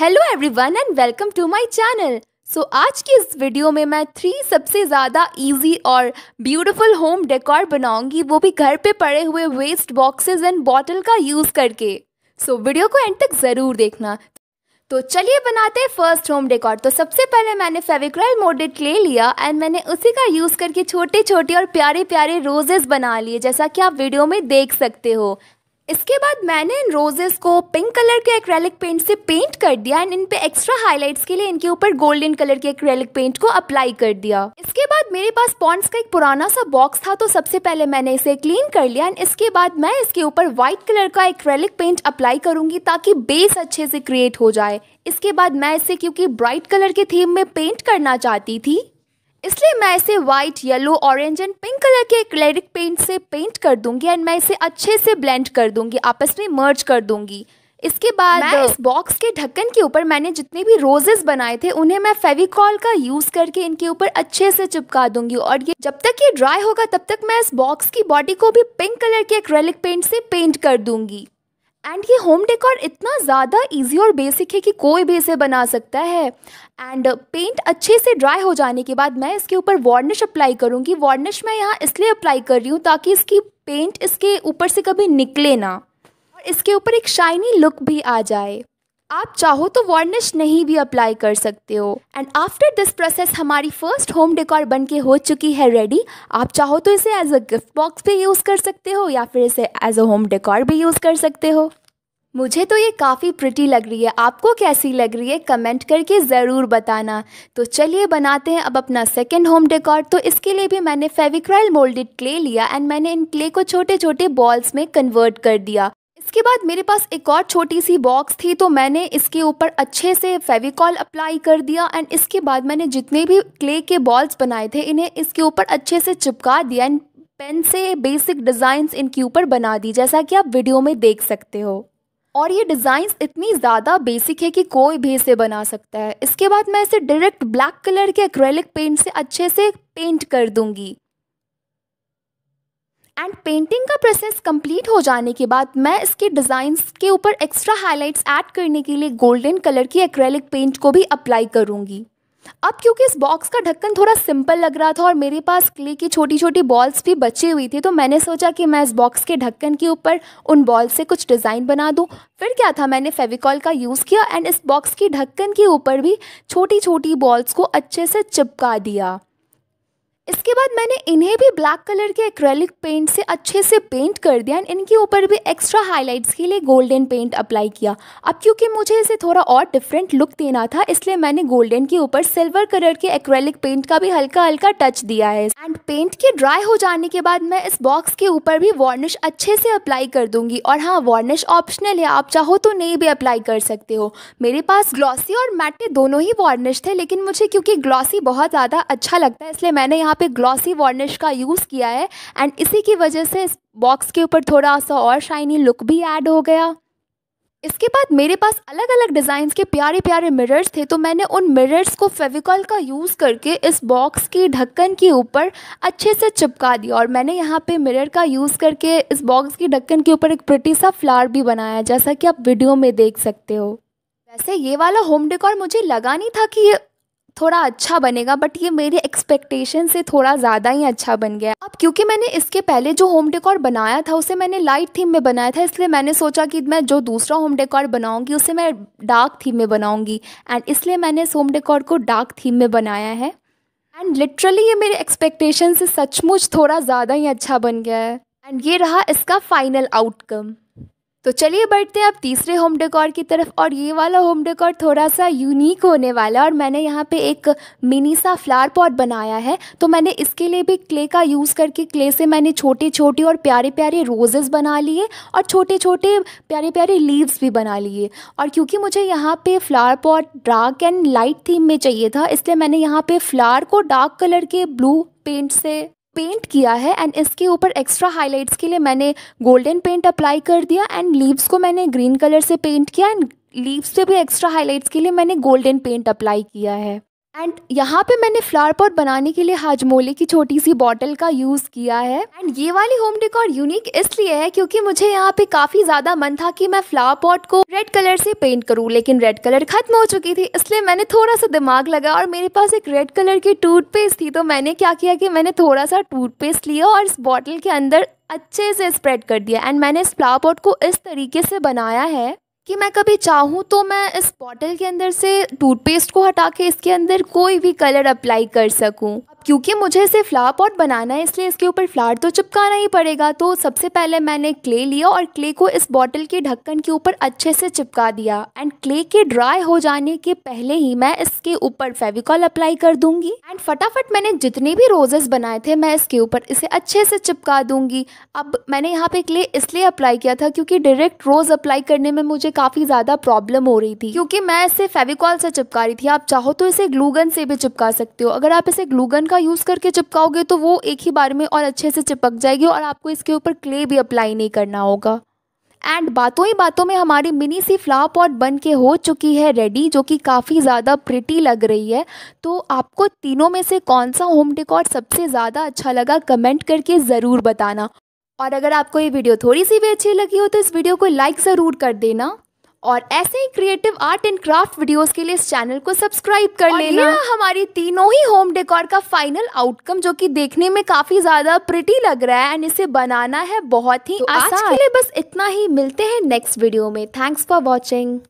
hello everyone and welcome to my channel so आज की इस वीडियो में मैं थ्री सबसे ज़्यादा इजी और ब्यूटीफुल होम डेकोर बनाऊंगी वो भी घर पे पड़े हुए वेस्ट बॉक्सेस एंड बॉटल का यूज़ करके सो so, वीडियो को एंड तक ज़रूर देखना तो चलिए बनाते हैं फर्स्ट होम डेकोर तो सबसे पहले मैंने फेविक्रॉल मोडेड ले लिया एंड मैंने उसी का यूज़ करके छोटे छोटे और प्यारे प्यारे रोजेज़ बना लिए जैसा कि आप वीडियो में देख सकते हो इसके बाद मैंने इन रोजेस को पिंक कलर के एक्रेलिक पेंट से पेंट कर दिया एंड इन पे एक्स्ट्रा हाइलाइट्स के लिए इनके ऊपर गोल्डन कलर के एक्रेलिक पेंट को अप्लाई कर दिया इसके बाद मेरे पास पॉन्ड्स का एक पुराना सा बॉक्स था तो सबसे पहले मैंने इसे क्लीन कर लिया एंड इसके बाद मैं इसके ऊपर व्हाइट कलर का एक्रेलिक पेंट अप्लाई करूंगी ताकि बेस अच्छे से क्रिएट हो जाए इसके बाद मैं इसे क्योंकि ब्राइट कलर के थीम में पेंट करना चाहती थी इसलिए मैं इसे white yellow orange and pink colour के एक्रेलिक पेंट से पेंट कर दूंगी एंड मैं इसे अच्छे से ब्लेंड कर दूंगी आपस में मर्ज कर दूंगी इसके बाद मैं इस बॉक्स uh, के ढक्कन के ऊपर मैंने जितने भी रोजेस बनाए थे उन्हें मैं फेविकॉल का यूज करके इनके ऊपर अच्छे से चिपका दूंगी और ये जब तक ये ड्राई होगा तब तक मैं इस बॉक्स की बॉडी को भी पिंक कलर के एक्रेलिक पेंट से पेंट कर दूंगी एंड ये होम डेकोर इतना ज़्यादा इजी और बेसिक है कि कोई भी इसे बना सकता है एंड पेंट अच्छे से ड्राई हो जाने के बाद मैं इसके ऊपर वार्निश अप्लाई करूँगी वार्निश मैं यहाँ इसलिए अप्लाई कर रही हूँ ताकि इसकी पेंट इसके ऊपर से कभी निकले ना और इसके ऊपर एक शाइनी लुक भी आ जाए आप चाहो तो वार्निश नहीं भी अप्लाई कर सकते हो एंड आफ्टर दिस प्रोसेस हमारी फर्स्ट होम डेकोर बन के हो चुकी है रेडी आप चाहो तो इसे एज अ गिफ्ट बॉक्स भी यूज़ कर सकते हो या फिर इसे एज अ होम डेकोर भी यूज़ कर सकते हो मुझे तो ये काफ़ी प्रिटी लग रही है आपको कैसी लग रही है कमेंट करके ज़रूर बताना तो चलिए बनाते हैं अब अपना सेकेंड होम डेकोर तो इसके लिए भी मैंने फेविक्रॉल मोल्डेड क्ले लिया एंड मैंने इन क्ले को छोटे छोटे बॉल्स में कन्वर्ट कर दिया इसके बाद मेरे पास एक और छोटी सी बॉक्स थी तो मैंने इसके ऊपर अच्छे से फेविकॉल अप्लाई कर दिया एंड इसके बाद मैंने जितने भी क्ले के बॉल्स बनाए थे इन्हें इसके ऊपर अच्छे से चिपका दिया एंड पेन से बेसिक डिज़ाइंस इनके ऊपर बना दी जैसा कि आप वीडियो में देख सकते हो और ये डिज़ाइंस इतनी ज़्यादा बेसिक है कि कोई भी इसे बना सकता है इसके बाद मैं इसे डायरेक्ट ब्लैक कलर के एक्रेलिक पेंट से अच्छे से पेंट कर दूंगी एंड पेंटिंग का प्रोसेस कंप्लीट हो जाने के बाद मैं इसके डिज़ाइंस के ऊपर एक्स्ट्रा हाइलाइट्स ऐड करने के लिए गोल्डन कलर की एक्रेलिक पेंट को भी अप्लाई करूँगी अब क्योंकि इस बॉक्स का ढक्कन थोड़ा सिंपल लग रहा था और मेरे पास क्ले की छोटी छोटी बॉल्स भी बची हुई थी तो मैंने सोचा कि मैं इस बॉक्स के ढक्कन के ऊपर उन बॉल से कुछ डिज़ाइन बना दूँ फिर क्या था मैंने फेविकॉल का यूज़ किया एंड इस बॉक्स के ढक्कन के ऊपर भी छोटी छोटी बॉल्स को अच्छे से चिपका दिया इसके बाद मैंने इन्हें भी ब्लैक कलर के एक्रेलिक पेंट से अच्छे से पेंट कर दिया एंड इनके ऊपर भी एक्स्ट्रा हाइलाइट्स के लिए गोल्डन पेंट अप्लाई किया अब क्योंकि मुझे इसे थोड़ा और डिफरेंट लुक देना था इसलिए मैंने गोल्डन के ऊपर सिल्वर कलर के एक्रेलिक पेंट का भी हल्का हल्का टच दिया है एंड पेंट के ड्राई हो जाने के बाद मैं इस बॉक्स के ऊपर भी वार्निश अच्छे से अप्लाई कर दूंगी और हाँ वार्निश ऑप्शनल है आप चाहो तो नहीं भी अप्लाई कर सकते हो मेरे पास ग्लॉसी और मैटे दोनों ही वार्निश थे लेकिन मुझे क्योंकि ग्लॉसी बहुत ज़्यादा अच्छा लगता है इसलिए मैंने यहाँ यहाँ पे ग्लॉसी वार्निश का यूज़ किया है एंड इसी की वजह से इस बॉक्स के ऊपर थोड़ा सा और शाइनी लुक भी ऐड हो गया इसके बाद मेरे पास अलग अलग डिज़ाइंस के प्यारे प्यारे मिरर्स थे तो मैंने उन मिरर्स को फेविकॉल का यूज़ करके इस बॉक्स के ढक्कन के ऊपर अच्छे से चिपका दिया और मैंने यहाँ पे मिरर का यूज़ करके इस बॉक्स की ढक्कन के ऊपर एक प्रटी सा फ्लावर भी बनाया जैसा कि आप वीडियो में देख सकते हो वैसे ये वाला होम डेकोर मुझे लगा नहीं था कि ये थोड़ा अच्छा बनेगा बट ये मेरे एक्सपेक्टेशन से थोड़ा ज़्यादा ही अच्छा बन गया अब क्योंकि मैंने इसके पहले जो होम डेकोर बनाया था उसे मैंने लाइट थीम में बनाया था इसलिए मैंने सोचा कि मैं जो दूसरा होम डेकोर बनाऊंगी उसे मैं डार्क थीम में बनाऊंगी एंड इसलिए मैंने इस होम डेकोर को डार्क थीम में बनाया है एंड लिटरली ये मेरे एक्सपेक्टेशन से सचमुच थोड़ा ज़्यादा ही अच्छा बन गया है एंड ये रहा इसका फाइनल आउटकम तो चलिए बढ़ते हैं अब तीसरे होम डेकोर की तरफ और ये वाला होम डेकोर थोड़ा सा यूनिक होने वाला है और मैंने यहाँ पे एक मिनी सा फ्लावर पॉट बनाया है तो मैंने इसके लिए भी क्ले का यूज़ करके क्ले से मैंने छोटे छोटे और प्यारे प्यारे रोजेज़ बना लिए और छोटे छोटे प्यारे प्यारे लीव्स भी बना लिए और क्योंकि मुझे यहाँ पर flower pot dark and light theme में चाहिए था इसलिए मैंने यहाँ पर फ्लावर को डार्क कलर के ब्लू पेंट से पेंट किया है एंड इसके ऊपर एक्स्ट्रा हाइलाइट्स के लिए मैंने गोल्डन पेंट अप्लाई कर दिया एंड लीव्स को मैंने ग्रीन कलर से पेंट किया एंड लीव्स पे भी एक्स्ट्रा हाइलाइट्स के लिए मैंने गोल्डन पेंट अप्लाई किया है एंड यहाँ पे मैंने फ्लावर पॉट बनाने के लिए हाजमोले की छोटी सी बॉटल का यूज़ किया है एंड ये वाली होम डेकोर यूनिक इसलिए है क्योंकि मुझे यहाँ पे काफ़ी ज़्यादा मन था कि मैं फ्लावर पॉट को रेड कलर से पेंट करूँ लेकिन रेड कलर खत्म हो चुकी थी इसलिए मैंने थोड़ा सा दिमाग लगा और मेरे पास एक रेड कलर की टूथपेस्ट थी तो मैंने क्या किया कि मैंने थोड़ा सा टूथपेस्ट लिया और इस बॉटल के अंदर अच्छे से स्प्रेड कर दिया एंड मैंने इस फ्लावर पॉट को इस तरीके से बनाया है कि मैं कभी चाहूँ तो मैं इस बॉटल के अंदर से टूथपेस्ट को हटा के इसके अंदर कोई भी कलर अप्लाई कर सकूँ क्योंकि मुझे इसे फ्लावर पॉट बनाना है इसलिए इसके ऊपर फ्लावर तो चिपकाना ही पड़ेगा तो सबसे पहले मैंने क्ले लिया और क्ले को इस बॉटल के ढक्कन के ऊपर अच्छे से चिपका दिया एंड क्ले के ड्राई हो जाने के पहले ही मैं इसके ऊपर फेविकॉल अप्लाई कर दूंगी एंड फटाफट मैंने जितने भी रोजेस बनाए थे मैं इसके ऊपर इसे अच्छे से चिपका दूंगी अब मैंने यहाँ पे क्ले इसलिए अप्लाई किया था क्योंकि डायरेक्ट रोज अप्लाई करने में मुझे काफी ज्यादा प्रॉब्लम हो रही थी क्योंकि मैं इसे फेविकॉल से चिपका रही थी आप चाहो तो इसे ग्लूगन से भी चिपका सकते हो अगर आप इसे ग्लूगन का यूज़ करके चिपकाओगे तो वो एक ही बार में और अच्छे से चिपक जाएगी और आपको इसके ऊपर क्ले भी अप्लाई नहीं करना होगा एंड बातों ही बातों में हमारी मिनी सी फ्लावर पॉट बन के हो चुकी है रेडी जो कि काफ़ी ज़्यादा प्रिटी लग रही है तो आपको तीनों में से कौन सा होम डेकोर सबसे ज़्यादा अच्छा लगा कमेंट करके ज़रूर बताना और अगर आपको ये वीडियो थोड़ी सी भी अच्छी लगी हो तो इस वीडियो को लाइक ज़रूर कर देना और ऐसे ही creative art and craft videos के लिए इस चैनल को सब्सक्राइब कर लेना हमारी तीनों ही होम डेकोर का फाइनल आउटकम जो कि देखने में काफी ज्यादा प्रिटी लग रहा है एंड इसे बनाना है बहुत ही तो आसान आज के लिए बस इतना ही मिलते हैं नेक्स्ट वीडियो में थैंक्स फॉर वॉचिंग